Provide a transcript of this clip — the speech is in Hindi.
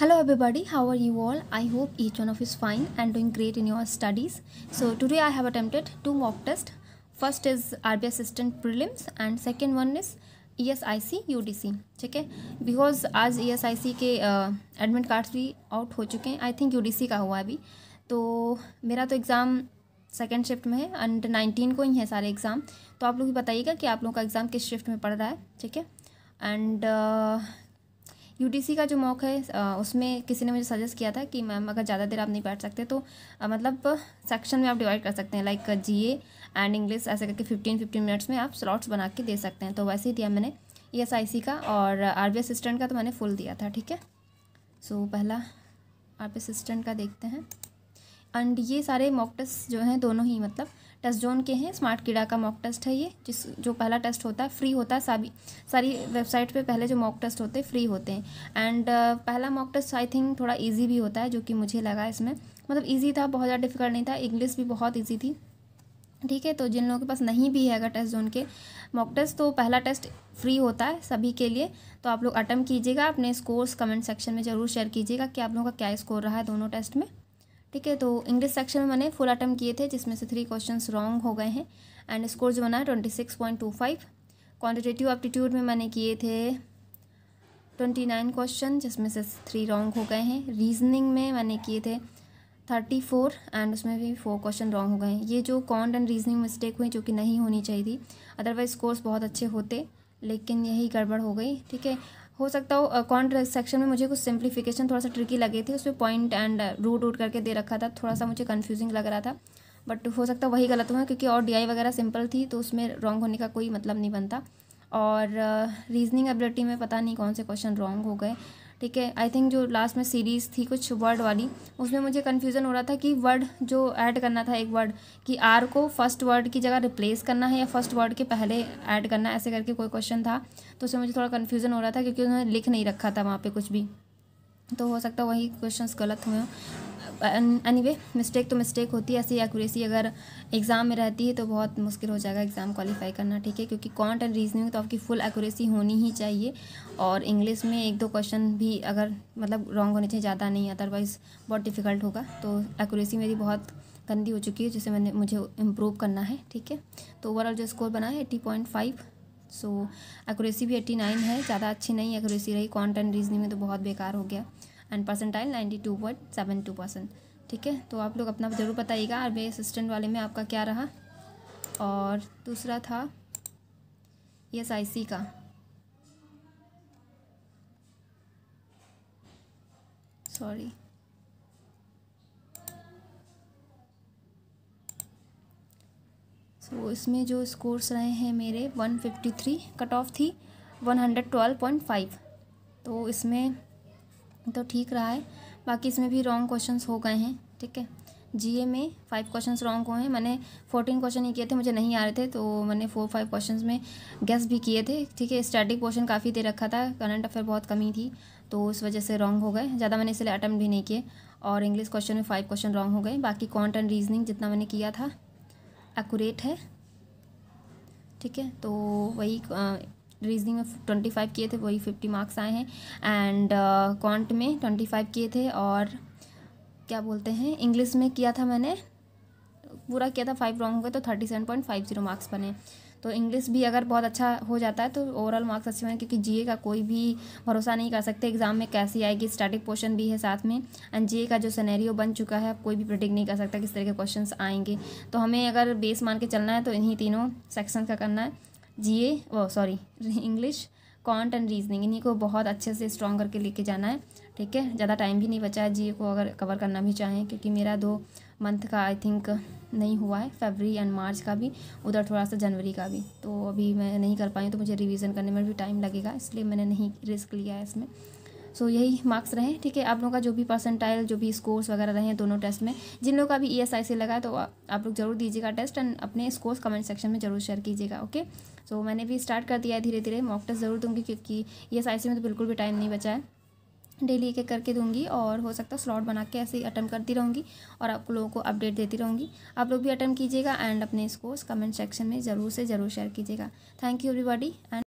hello everybody how are you all i hope each one of you is fine and doing great in your studies so today i have attempted two mock test first is rbi assistant prelims and second one is ESIC UDC ठीक है बिकॉज आज ईएसआईसी के एडमिट कार्ड्स भी आउट हो चुके हैं आई थिंक यूडीसी का हुआ अभी तो मेरा तो एग्ज़ाम सेकेंड शिफ्ट में है अंडर नाइनटीन को ही है सारे एग्ज़ाम तो आप लोग भी बताइएगा कि आप लोगों का एग्ज़ाम किस शिफ्ट में पड़ रहा है ठीक है एंड यू का जो मॉक है उसमें किसी ने मुझे सजेस्ट किया था कि मैम अगर ज़्यादा देर आप नहीं बैठ सकते तो मतलब सेक्शन में आप डिवाइड कर सकते हैं लाइक जीए एंड इंग्लिश ऐसे करके फिफ्टीन फिफ्टीन मिनट्स में आप स्लॉट्स बना के दे सकते हैं तो वैसे ही दिया मैंने ई एस आई सी का और आर बी असिस्टेंट का तो मैंने फुल दिया था ठीक है सो so, पहला आर बी असिस्टेंट का देखते हैं एंड ये सारे मॉक टेस्ट जो हैं दोनों ही मतलब टेस्ट जोन के हैं स्मार्ट कीड़ा का मॉक टेस्ट है ये जिस जो पहला टेस्ट होता है फ्री होता है सारी सारी वेबसाइट पे पहले जो मॉक टेस्ट होते हैं फ्री होते हैं एंड uh, पहला मॉक टेस्ट आई थिंक थोड़ा ईजी भी होता है जो कि मुझे लगा इसमें मतलब ईजी था बहुत ज़्यादा डिफिकल्ट नहीं था इंग्लिश भी बहुत ईजी थी ठीक है तो जिन लोगों के पास नहीं भी है अगर टेस्ट जोन के मॉक टेस्ट तो पहला टेस्ट फ्री होता है सभी के लिए तो आप लोग अटम्प कीजिएगा अपने स्कोर्स कमेंट सेक्शन में ज़रूर शेयर कीजिएगा कि आप लोगों का क्या स्कोर रहा है दोनों टेस्ट में ठीक है तो इंग्लिश सेक्शन में मैंने फुल अटैम्प किए थे जिसमें से थ्री क्वेश्चन रॉन्ग हो गए हैं एंड स्कोर जो बना है twenty six point two five quantitative aptitude में मैंने किए थे ट्वेंटी नाइन क्वेश्चन जिसमें से थ्री रॉन्ग हो गए हैं रीजनिंग में मैंने किए थे थर्टी फोर एंड उसमें भी फोर क्वेश्चन रॉन्ग हो गए हैं ये जो कॉन्ट एंड रीजनिंग मिस्टेक हुई जो कि नहीं होनी चाहिए थी अदरवाइज स्कोर्स बहुत अच्छे होते लेकिन यही गड़बड़ हो गई ठीक है हो सकता हो कॉन्ट सेक्शन में मुझे कुछ सिंप्लीफिकेशन थोड़ा सा ट्रिकी लगे थे उसमें पॉइंट एंड रूट रूट करके दे रखा था थोड़ा सा मुझे कन्फ्यूजिंग लग रहा था बट हो सकता वही गलत हुआ क्योंकि और डी वगैरह सिंपल थी तो उसमें रॉन्ग होने का कोई मतलब नहीं बनता और रीजनिंग uh, एबिलिटी में पता नहीं कौन से क्वेश्चन रॉन्ग हो गए ठीक है आई थिंक जो लास्ट में सीरीज़ थी कुछ वर्ड वाली उसमें मुझे कन्फ्यूज़न हो रहा था कि वर्ड जो ऐड करना था एक वर्ड कि आर को फर्स्ट वर्ड की जगह रिप्लेस करना है या फर्स्ट वर्ड के पहले ऐड करना ऐसे करके कोई क्वेश्चन था तो उसमें मुझे थोड़ा कन्फ्यूज़न हो रहा था क्योंकि उन्होंने लिख नहीं रखा था वहाँ पर कुछ भी तो हो सकता है वही क्वेश्चन गलत हुए एनी वे मिस्टेक तो मिस्टेक होती है ऐसी एक्यूरेसी अगर एग्ज़ाम में रहती है तो बहुत मुश्किल हो जाएगा एग्ज़ाम क्वालिफाई करना ठीक है क्योंकि कॉन्ट एंड रीजनिंग तो आपकी फुल एक्यूरेसी होनी ही चाहिए और इंग्लिश में एक दो क्वेश्चन भी अगर मतलब रॉन्ग होने चाहिए ज़्यादा नहीं अदरवाइज़ बहुत डिफ़िकल्ट होगा तो एक्यूरेसी मेरी बहुत गंदी हो चुकी है जिसे मैंने मुझे इम्प्रूव करना है ठीक है तो ओवरऑल जो स्कोर बना है eighty point five so accuracy भी एट्टी नाइन है ज़्यादा अच्छी नहीं एक्यूरेसी रही कॉन्ट एंड रीजनिंग में तो बहुत बेकार हो गया and percentile ninety two point seven two percent ठीक है तो आप लोग अपना ज़रूर बताइएगा बी असिस्टेंट वाले में आपका क्या रहा और दूसरा था एस आई सी का सॉरी तो इसमें जो स्कोर्स रहे हैं मेरे 153 कट ऑफ थी 112.5 तो इसमें तो ठीक रहा है बाकी इसमें भी रॉन्ग क्वेश्चन हो गए हैं ठीक है जीए में फाइव क्वेश्चन रॉन्ग हुए हैं मैंने फोर्टीन क्वेश्चन ही किए थे मुझे नहीं आ रहे थे तो मैंने फोर फाइव क्वेश्चन में गेस भी किए थे ठीक है स्टैटिक पोर्शन काफ़ी दे रखा था करंट अफेयर बहुत कमी थी तो उस वजह से रॉन्ग हो गए ज़्यादा मैंने इसलिए अटैम्प्ट भी नहीं किए और इंग्लिश क्वेश्चन में फाइव क्वेश्चन रॉन्ग हो गए बाकी कॉन्ट एंड रीजनिंग जितना मैंने किया था एकूरेट है ठीक है तो वही रीजनिंग में ट्वेंटी फाइव किए थे वही फिफ्टी मार्क्स आए हैं एंड कॉन्ट uh, में ट्वेंटी फाइव किए थे और क्या बोलते हैं इंग्लिश में किया था मैंने पूरा किया था फाइव रॉन्ग हो गए तो thirty seven point five zero marks बने तो इंग्लिश भी अगर बहुत अच्छा हो जाता है तो ओवरऑल मार्क्स अच्छे बने क्योंकि जीए का कोई भी भरोसा नहीं कर सकते एग्ज़ाम में कैसी आएगी स्टैटिक पोर्शन भी है साथ में एंड जीए का जो सिनेरियो बन चुका है कोई भी प्रिडिक्ट नहीं कर सकता किस तरह के क्वेश्चन आएंगे तो हमें अगर बेस मान के चलना है तो इन्हीं तीनों सेक्शन का करना है GA oh sorry English quant and reasoning इन्हीं को बहुत अच्छे से स्ट्रॉन्ग करके लेके जाना है ठीक है ज़्यादा टाइम भी नहीं बचा है जीए को अगर कवर करना भी चाहें क्योंकि मेरा दो मंथ का आई थिंक नहीं हुआ है फेबरी एंड मार्च का भी उधर थोड़ा सा जनवरी का भी तो अभी मैं नहीं कर पाई तो मुझे रिविज़न करने में भी टाइम लगेगा इसलिए मैंने नहीं रिस्क लिया है इसमें सो so, यही मार्क्स रहे ठीक है आप लोगों का जो भी परसेंटाइल जो भी स्कोर्स वगैरह रहे दोनों टेस्ट में जिन लोगों का भी ई एस आई सी लगा है तो आप लोग जरूर दीजिएगा टेस्ट एंड अपने स्कोर्स कमेंट सेक्शन में जरूर शेयर कीजिएगा ओके सो so, मैंने भी स्टार्ट कर दिया है धीरे धीरे मॉक टेस्ट जरूर दूंगी क्योंकि ई एस आई सी में तो बिल्कुल भी टाइम नहीं बचा है डेली एक एक करके दूंगी और हो सकता है स्लॉट बना के ऐसे ही अटैम्प करती रहूँगी और आप लोगों को अपडेट देती रहूँगी आप लोग भी अटैम्प कीजिएगा एंड अपने स्कोर्स कमेंट सेक्शन में ज़रूर से ज़रूर शेयर कीजिएगा थैंक यू एवरीबॉडी एंड